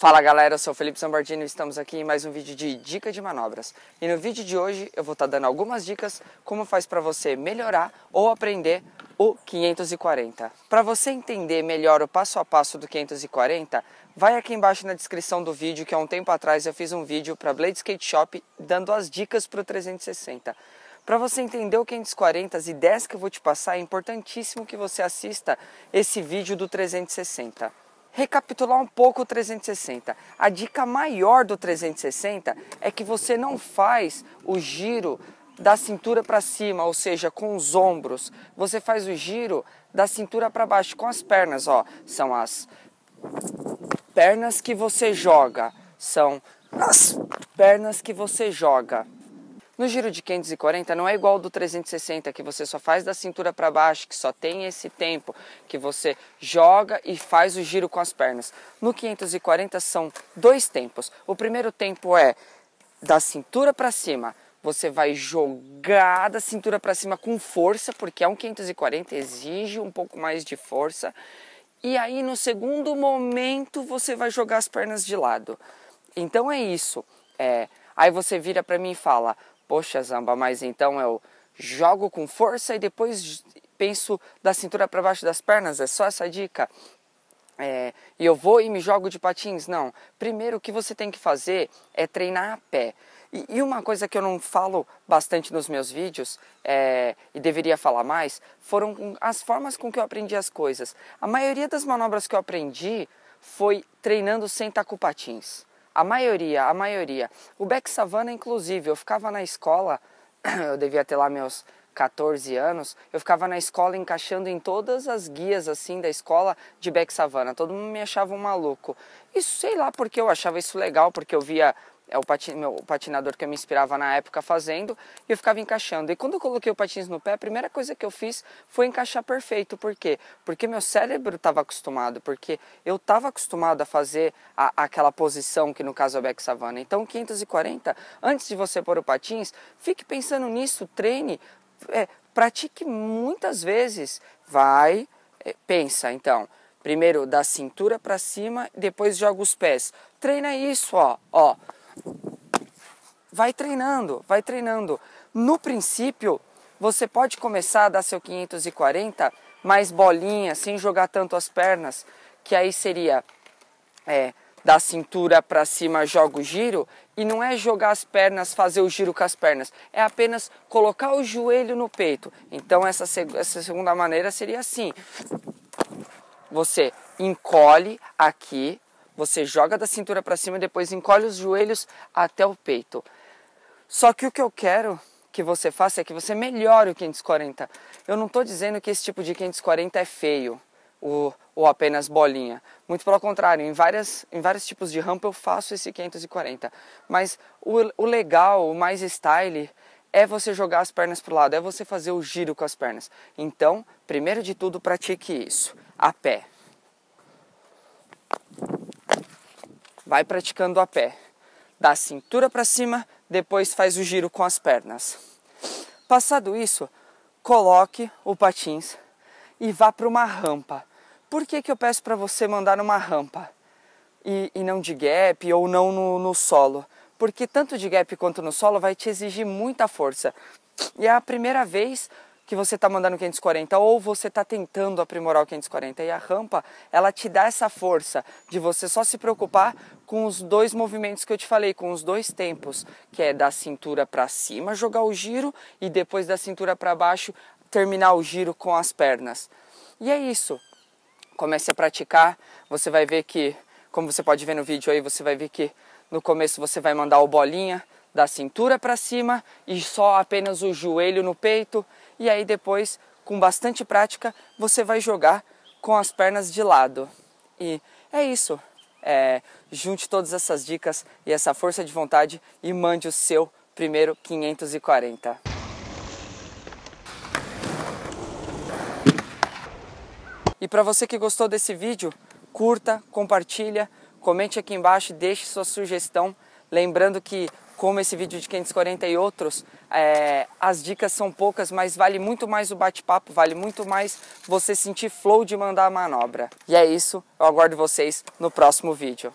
Fala galera, eu sou o Felipe Zambardino e estamos aqui em mais um vídeo de Dica de Manobras. E no vídeo de hoje eu vou estar tá dando algumas dicas como faz para você melhorar ou aprender o 540. Para você entender melhor o passo a passo do 540, vai aqui embaixo na descrição do vídeo que há um tempo atrás eu fiz um vídeo para Blade Skate Shop dando as dicas para o 360. Para você entender o 540 e 10 que eu vou te passar, é importantíssimo que você assista esse vídeo do 360 recapitular um pouco o 360. A dica maior do 360 é que você não faz o giro da cintura para cima, ou seja, com os ombros. Você faz o giro da cintura para baixo com as pernas, ó. São as pernas que você joga, são as pernas que você joga. No giro de 540 não é igual ao do 360 que você só faz da cintura para baixo, que só tem esse tempo que você joga e faz o giro com as pernas. No 540 são dois tempos. O primeiro tempo é da cintura para cima, você vai jogar da cintura para cima com força, porque é um 540 exige um pouco mais de força. E aí no segundo momento você vai jogar as pernas de lado. Então é isso. É, aí você vira para mim e fala: Poxa, Zamba, mas então eu jogo com força e depois penso da cintura para baixo das pernas? É só essa dica? É, e eu vou e me jogo de patins? Não. Primeiro, o que você tem que fazer é treinar a pé. E, e uma coisa que eu não falo bastante nos meus vídeos, é, e deveria falar mais, foram as formas com que eu aprendi as coisas. A maioria das manobras que eu aprendi foi treinando sem tacar patins. A maioria, a maioria. O Beck Savana, inclusive, eu ficava na escola, eu devia ter lá meus 14 anos, eu ficava na escola encaixando em todas as guias assim da escola de Beck Savana. Todo mundo me achava um maluco. Isso sei lá porque eu achava isso legal, porque eu via é o patin, meu, o patinador que eu me inspirava na época fazendo e eu ficava encaixando. E quando eu coloquei o patins no pé, a primeira coisa que eu fiz foi encaixar perfeito. Por quê? Porque meu cérebro estava acostumado, porque eu estava acostumado a fazer a, aquela posição que no caso é o Beck savana. Então, 540, antes de você pôr o patins, fique pensando nisso, treine, é, pratique muitas vezes. Vai, é, pensa então. Primeiro da cintura para cima, depois joga os pés. Treina isso, ó, ó. Vai treinando, vai treinando. No princípio, você pode começar a dar seu 540 mais bolinha, sem jogar tanto as pernas, que aí seria é, da cintura para cima joga o giro e não é jogar as pernas, fazer o giro com as pernas, é apenas colocar o joelho no peito. Então essa, seg essa segunda maneira seria assim: você encolhe aqui, você joga da cintura para cima, depois encolhe os joelhos até o peito. Só que o que eu quero que você faça é que você melhore o 540. Eu não estou dizendo que esse tipo de 540 é feio ou, ou apenas bolinha. Muito pelo contrário, em, várias, em vários tipos de rampa eu faço esse 540. Mas o, o legal, o mais style, é você jogar as pernas para o lado, é você fazer o giro com as pernas. Então, primeiro de tudo, pratique isso, a pé. Vai praticando a pé. Da cintura para cima, depois faz o giro com as pernas. Passado isso, coloque o patins e vá para uma rampa. Por que, que eu peço para você mandar numa rampa e, e, não de gap ou não no, no solo? Porque tanto de gap quanto no solo vai te exigir muita força. E é a primeira vez que você está mandando o 540 ou você está tentando aprimorar o 540 e a rampa ela te dá essa força de você só se preocupar com os dois movimentos que eu te falei, com os dois tempos, que é da cintura para cima jogar o giro e depois da cintura para baixo terminar o giro com as pernas. E é isso comece a praticar, você vai ver que, como você pode ver no vídeo aí, você vai ver que no começo você vai mandar o bolinha da cintura para cima e só apenas o joelho no peito, e aí depois, com bastante prática, você vai jogar com as pernas de lado. E é isso. É, junte todas essas dicas e essa força de vontade e mande o seu primeiro 540. E para você que gostou desse vídeo, curta, compartilha, comente aqui embaixo e deixe sua sugestão. Lembrando que, como esse vídeo de 540 e outros, é, as dicas são poucas, mas vale muito mais o bate-papo, vale muito mais você sentir flow de mandar a manobra. E é isso, eu aguardo vocês no próximo vídeo.